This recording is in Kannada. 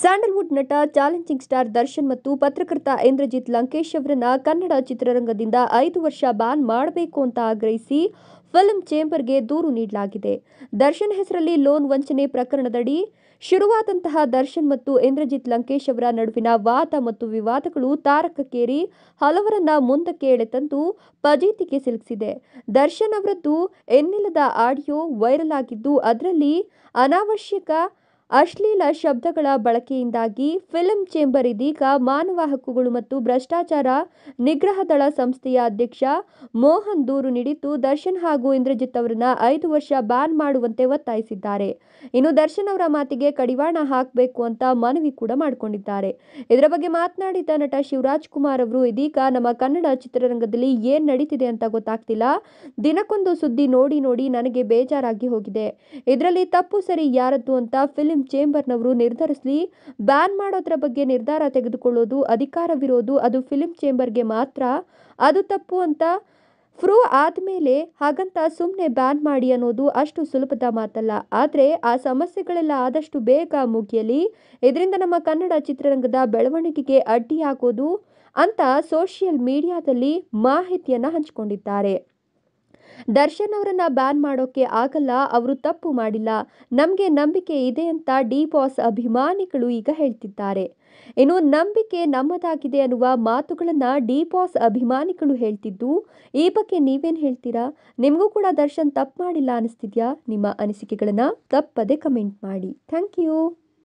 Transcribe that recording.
ಸ್ಯಾಂಡಲ್ವುಡ್ ನಟ ಚಾಲೆಂಜಿಂಗ್ ಸ್ಟಾರ್ ದರ್ಶನ್ ಮತ್ತು ಪತ್ರಕರ್ತ ಇಂದ್ರಜಿತ್ ಲಂಕೇಶ್ ಅವರನ್ನ ಕನ್ನಡ ಚಿತ್ರರಂಗದಿಂದ ಐದು ವರ್ಷ ಬ್ಯಾನ್ ಮಾಡಬೇಕು ಅಂತ ಆಗ್ರಹಿಸಿ ಫಿಲ್ಮ್ ಚೇಂಬರ್ಗೆ ದೂರು ನೀಡಲಾಗಿದೆ ದರ್ಶನ್ ಹೆಸರಲ್ಲಿ ಲೋನ್ ವಂಚನೆ ಪ್ರಕರಣದಡಿ ಶುರುವಾದಂತಹ ದರ್ಶನ್ ಮತ್ತು ಇಂದ್ರಜಿತ್ ಲಂಕೇಶ್ ಅವರ ನಡುವಿನ ವಾದ ಮತ್ತು ವಿವಾದಗಳು ತಾರಕಕ್ಕೇರಿ ಹಲವರನ್ನ ಮುಂದಕ್ಕೆ ಎಳೆತಂದು ಪಜೀತಿಗೆ ಸಿಲುಕಿಸಿದೆ ದರ್ಶನ್ ಅವರದ್ದು ಎನ್ನಿಲ್ಲದ ಆಡಿಯೋ ವೈರಲ್ ಆಗಿದ್ದು ಅದರಲ್ಲಿ ಅನಾವಶ್ಯಕ ಅಶ್ಲೀಲ ಶಬ್ದಗಳ ಬಳಕೆಯಿಂದಾಗಿ ಫಿಲ್ಮ್ ಚೇಂಬರ್ ಇದೀಗ ಮಾನವ ಹಕ್ಕುಗಳು ಮತ್ತು ಭ್ರಷ್ಟಾಚಾರ ನಿಗ್ರಹ ದಳ ಸಂಸ್ಥೆಯ ಅಧ್ಯಕ್ಷ ಮೋಹನ್ ದೂರು ನೀಡಿದ್ದು ದರ್ಶನ್ ಹಾಗೂ ಇಂದ್ರಜಿತ್ ಅವರನ್ನ ಐದು ವರ್ಷ ಬ್ಯಾನ್ ಮಾಡುವಂತೆ ಒತ್ತಾಯಿಸಿದ್ದಾರೆ ಇನ್ನು ದರ್ಶನ್ ಅವರ ಮಾತಿಗೆ ಕಡಿವಾಣ ಹಾಕಬೇಕು ಅಂತ ಮನವಿ ಕೂಡ ಮಾಡಿಕೊಂಡಿದ್ದಾರೆ ಇದರ ಬಗ್ಗೆ ಮಾತನಾಡಿದ ನಟ ಶಿವರಾಜ್ ಕುಮಾರ್ ಅವರು ಇದೀಗ ನಮ್ಮ ಕನ್ನಡ ಚಿತ್ರರಂಗದಲ್ಲಿ ಏನ್ ನಡೀತಿದೆ ಅಂತ ಗೊತ್ತಾಗ್ತಿಲ್ಲ ದಿನಕ್ಕೊಂದು ಸುದ್ದಿ ನೋಡಿ ನೋಡಿ ನನಗೆ ಬೇಜಾರಾಗಿ ಹೋಗಿದೆ ಇದರಲ್ಲಿ ತಪ್ಪು ಸರಿ ಯಾರದ್ದು ಅಂತ ಫಿಲ್ಮ್ ಎಂ ಚೇಂಬರ್ನವರು ನಿರ್ಧರಿಸಲಿ ಬ್ಯಾನ್ ಮಾಡೋದ್ರ ಬಗ್ಗೆ ನಿರ್ಧಾರ ತೆಗೆದುಕೊಳ್ಳೋದು ಅಧಿಕಾರವಿರೋದು ಅದು ಫಿಲಿಂ ಚೇಂಬರ್ಗೆ ಮಾತ್ರ ಅದು ತಪ್ಪು ಅಂತ ಫ್ರೂ ಆದಮೇಲೆ ಹಾಗಂತ ಸುಮ್ಮನೆ ಬ್ಯಾನ್ ಮಾಡಿ ಅನ್ನೋದು ಅಷ್ಟು ಸುಲಭದ ಮಾತಲ್ಲ ಆದರೆ ಆ ಸಮಸ್ಯೆಗಳೆಲ್ಲ ಆದಷ್ಟು ಬೇಗ ಮುಗಿಯಲಿ ಇದರಿಂದ ನಮ್ಮ ಕನ್ನಡ ಚಿತ್ರರಂಗದ ಬೆಳವಣಿಗೆಗೆ ಅಡ್ಡಿಯಾಗೋದು ಅಂತ ಸೋಷಿಯಲ್ ಮೀಡಿಯಾದಲ್ಲಿ ಮಾಹಿತಿಯನ್ನು ಹಂಚಿಕೊಂಡಿದ್ದಾರೆ ದರ್ಶನ್ ಅವರನ್ನ ಬ್ಯಾನ್ ಮಾಡೋಕೆ ಆಗಲ್ಲ ಅವರು ತಪ್ಪು ಮಾಡಿಲ್ಲ ನಮಗೆ ನಂಬಿಕೆ ಇದೆ ಅಂತ ಡಿ ಬಾಸ್ ಅಭಿಮಾನಿಗಳು ಈಗ ಹೇಳ್ತಿದ್ದಾರೆ ಇನ್ನು ನಂಬಿಕೆ ನಮ್ಮದಾಗಿದೆ ಅನ್ನುವ ಮಾತುಗಳನ್ನ ಡಿ ಬಾಸ್ ಅಭಿಮಾನಿಗಳು ಹೇಳ್ತಿದ್ದು ಈ ಬಗ್ಗೆ ನೀವೇನು ಹೇಳ್ತೀರಾ ನಿಮಗೂ ಕೂಡ ದರ್ಶನ್ ತಪ್ಪು ಮಾಡಿಲ್ಲ ಅನಿಸ್ತಿದ್ಯಾ ನಿಮ್ಮ ಅನಿಸಿಕೆಗಳನ್ನು ತಪ್ಪದೆ ಕಮೆಂಟ್ ಮಾಡಿ ಥ್ಯಾಂಕ್ ಯು